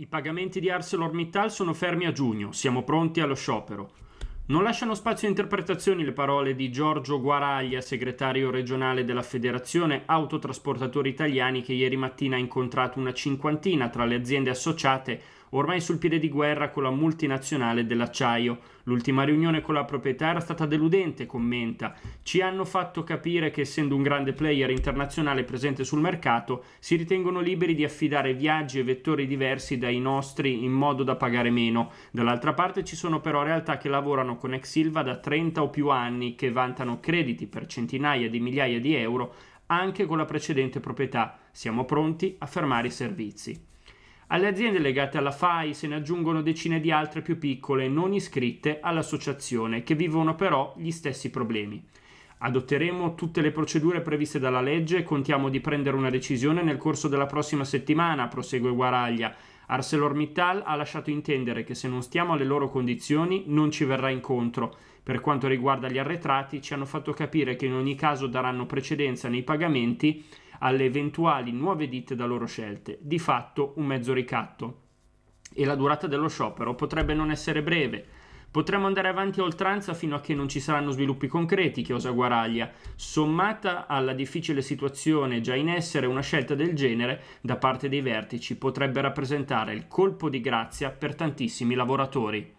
I pagamenti di ArcelorMittal sono fermi a giugno, siamo pronti allo sciopero. Non lasciano spazio a interpretazioni le parole di Giorgio Guaraglia, segretario regionale della Federazione Autotrasportatori Italiani, che ieri mattina ha incontrato una cinquantina tra le aziende associate ormai sul piede di guerra con la multinazionale dell'acciaio. L'ultima riunione con la proprietà era stata deludente, commenta. Ci hanno fatto capire che essendo un grande player internazionale presente sul mercato, si ritengono liberi di affidare viaggi e vettori diversi dai nostri in modo da pagare meno. Dall'altra parte ci sono però realtà che lavorano con Exilva da 30 o più anni che vantano crediti per centinaia di migliaia di euro anche con la precedente proprietà. Siamo pronti a fermare i servizi. Alle aziende legate alla FAI se ne aggiungono decine di altre più piccole non iscritte all'associazione che vivono però gli stessi problemi. Adotteremo tutte le procedure previste dalla legge e contiamo di prendere una decisione nel corso della prossima settimana, prosegue Guaraglia. ArcelorMittal ha lasciato intendere che se non stiamo alle loro condizioni non ci verrà incontro. Per quanto riguarda gli arretrati, ci hanno fatto capire che in ogni caso daranno precedenza nei pagamenti alle eventuali nuove ditte da loro scelte, di fatto un mezzo ricatto. E la durata dello sciopero potrebbe non essere breve, Potremmo andare avanti a oltranza fino a che non ci saranno sviluppi concreti, che osa Guaraglia. Sommata alla difficile situazione già in essere, una scelta del genere da parte dei vertici potrebbe rappresentare il colpo di grazia per tantissimi lavoratori.